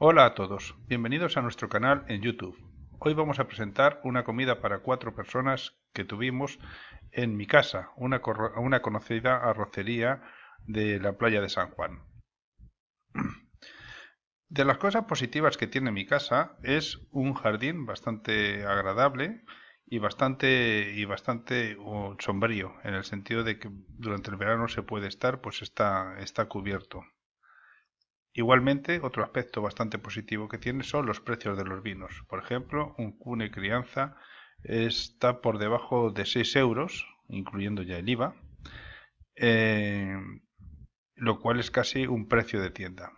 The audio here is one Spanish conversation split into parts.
Hola a todos, bienvenidos a nuestro canal en YouTube. Hoy vamos a presentar una comida para cuatro personas que tuvimos en mi casa, una, conocida arrocería de la playa de San Juan. De las cosas positivas que tiene mi casa es un jardín bastante agradable y bastante y bastante sombrío en el sentido de que durante el verano se puede estar pues está cubierto Igualmente, otro aspecto bastante positivo que tiene son los precios de los vinos. Por ejemplo, un Cune Crianza está por debajo de 6 euros, incluyendo ya el IVA, eh, lo cual es casi un precio de tienda.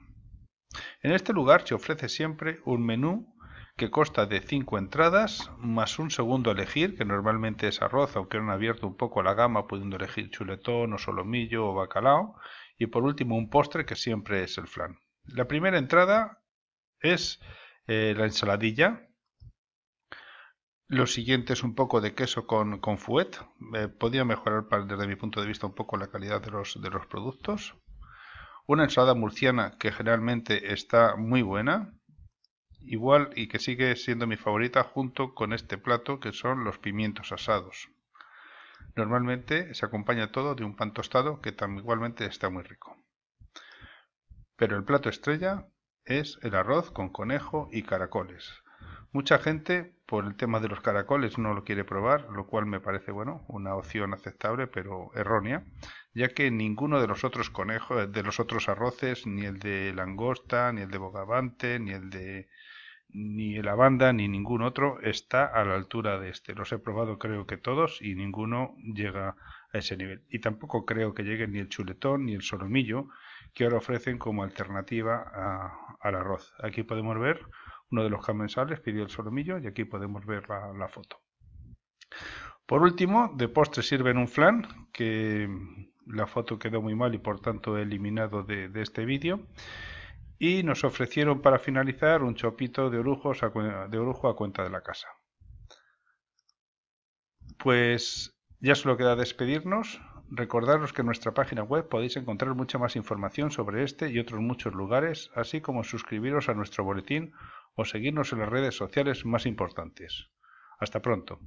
En este lugar se ofrece siempre un menú que consta de 5 entradas más un segundo a elegir, que normalmente es arroz, aunque han abierto un poco la gama, pudiendo elegir chuletón o solomillo o bacalao, y por último un postre que siempre es el flan. La primera entrada es eh, la ensaladilla. Lo siguiente es un poco de queso con, con fuet. Eh, mejorar desde mi punto de vista un poco la calidad de los, de los productos. Una ensalada murciana que generalmente está muy buena. Igual y que sigue siendo mi favorita junto con este plato que son los pimientos asados. Normalmente se acompaña todo de un pan tostado que también igualmente está muy rico. Pero el plato estrella es el arroz con conejo y caracoles. Mucha gente por el tema de los caracoles no lo quiere probar, lo cual me parece bueno, una opción aceptable pero errónea, ya que ninguno de los otros conejos, de los otros arroces, ni el de langosta, ni el de bogavante, ni el de ni la banda ni ningún otro está a la altura de este. Los he probado creo que todos y ninguno llega a ese nivel. Y tampoco creo que llegue ni el chuletón ni el solomillo que ahora ofrecen como alternativa al arroz. Aquí podemos ver uno de los comensales pidió el solomillo y aquí podemos ver la, foto. Por último, de postre sirven un flan que la foto quedó muy mal y por tanto he eliminado de, de este vídeo y nos ofrecieron para finalizar un chopito de orujo a cuenta de la casa. Pues ya solo queda despedirnos. Recordaros que en nuestra página web podéis encontrar mucha más información sobre este y otros muchos lugares, así como suscribiros a nuestro boletín o seguirnos en las redes sociales más importantes. Hasta pronto.